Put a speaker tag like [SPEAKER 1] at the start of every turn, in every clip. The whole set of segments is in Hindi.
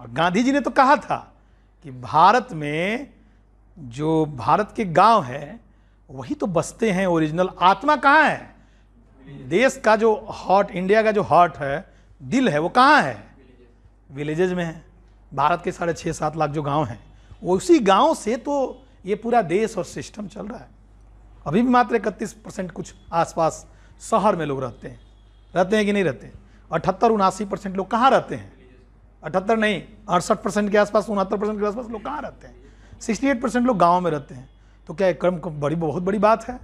[SPEAKER 1] और गांधी जी ने तो कहा था कि भारत में जो भारत के गांव है वही तो बसते हैं ओरिजिनल आत्मा कहाँ है देश का जो हॉट इंडिया का जो हॉट है दिल है वो कहाँ है विलेजेज़ में है भारत के साढ़े छः सात लाख जो गांव हैं वो उसी गांव से तो ये पूरा देश और सिस्टम चल रहा है अभी भी मात्र इकतीस परसेंट कुछ आसपास शहर में लोग रहते हैं रहते हैं कि नहीं रहते अठहत्तर उनासी परसेंट लोग कहाँ रहते हैं अठहत्तर नहीं अड़सठ परसेंट के आसपास उनहत्तर परसेंट के आसपास लोग कहाँ रहते हैं सिक्सटी एट परसेंट लोग गाँव में रहते हैं तो क्या क्रम बड़ी बहुत बड़ी बात है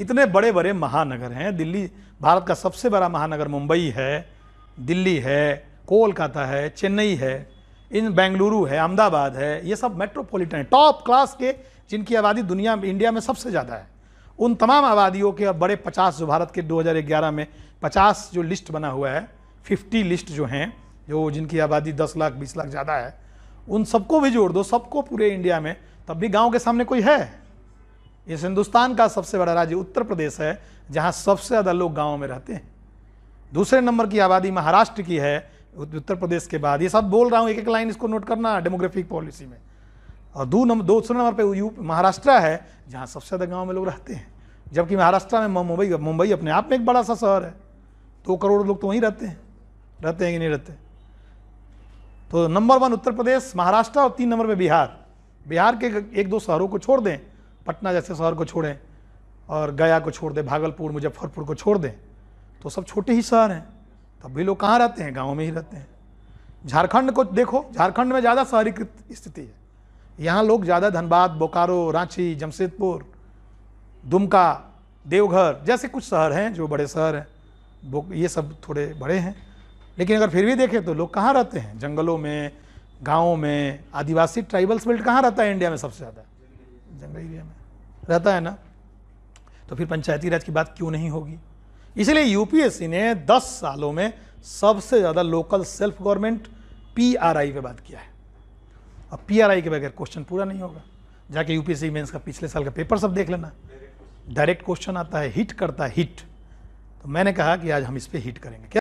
[SPEAKER 1] इतने बड़े बड़े महानगर हैं दिल्ली भारत का सबसे बड़ा महानगर मुंबई है दिल्ली है कोलकाता है चेन्नई है इन बेंगलुरु है अहमदाबाद है ये सब मेट्रोपॉलिटन है टॉप क्लास के जिनकी आबादी दुनिया में इंडिया में सबसे ज़्यादा है उन तमाम आबादियों के बड़े पचास जो भारत के दो में पचास जो लिस्ट बना हुआ है फिफ्टी लिस्ट जो हैं जो जिनकी आबादी दस लाख बीस लाख ज़्यादा है उन सबको भी जोड़ दो सबको पूरे इंडिया में तब भी गाँव के सामने कोई है इस हिंदुस्तान का सबसे बड़ा राज्य उत्तर प्रदेश है जहाँ सबसे ज़्यादा लोग गाँव में रहते हैं दूसरे नंबर की आबादी महाराष्ट्र की है उत्तर प्रदेश के बाद ये सब बोल रहा हूँ एक एक लाइन इसको नोट करना डेमोग्राफिक पॉलिसी में और दो नंबर दूसरे नंबर पर यू महाराष्ट्र है जहाँ सबसे ज़्यादा गाँव में लोग रहते हैं जबकि महाराष्ट्र में मुंबई मुंबई अपने आप में एक बड़ा सा शहर है दो करोड़ लोग तो वहीं रहते हैं रहते हैं कि नहीं रहते तो नंबर वन उत्तर प्रदेश महाराष्ट्र और तीन नंबर में बिहार बिहार के एक दो शहरों को छोड़ दें पटना जैसे शहर को छोड़ें और गया को छोड़ दें भागलपुर मुजफ्फरपुर को छोड़ दें तो सब छोटे ही शहर हैं तब भी लोग कहाँ रहते हैं गाँव में ही रहते हैं झारखंड को देखो झारखंड में ज़्यादा शहरीकृत स्थिति है यहाँ लोग ज़्यादा धनबाद बोकारो रांची जमशेदपुर दुमका देवघर जैसे कुछ शहर हैं जो बड़े शहर हैं ये सब थोड़े बड़े हैं लेकिन अगर फिर भी देखें तो लोग कहाँ रहते हैं जंगलों में गाँव में आदिवासी ट्राइबल्स बिल्ट कहाँ रहता है इंडिया में सबसे ज़्यादा जंगल एरिया में रहता है ना तो फिर पंचायती राज की बात क्यों नहीं होगी इसलिए यूपीएससी ने 10 सालों में सबसे ज़्यादा लोकल सेल्फ गवर्नमेंट पीआरआई पे बात किया है और पीआरआई के बगैर क्वेश्चन पूरा नहीं होगा जाके यूपीएससी मेंस का पिछले साल का पेपर सब देख लेना डायरेक्ट क्वेश्चन आता है हिट करता है हिट तो मैंने कहा कि आज हम इस पर हिट करेंगे क्या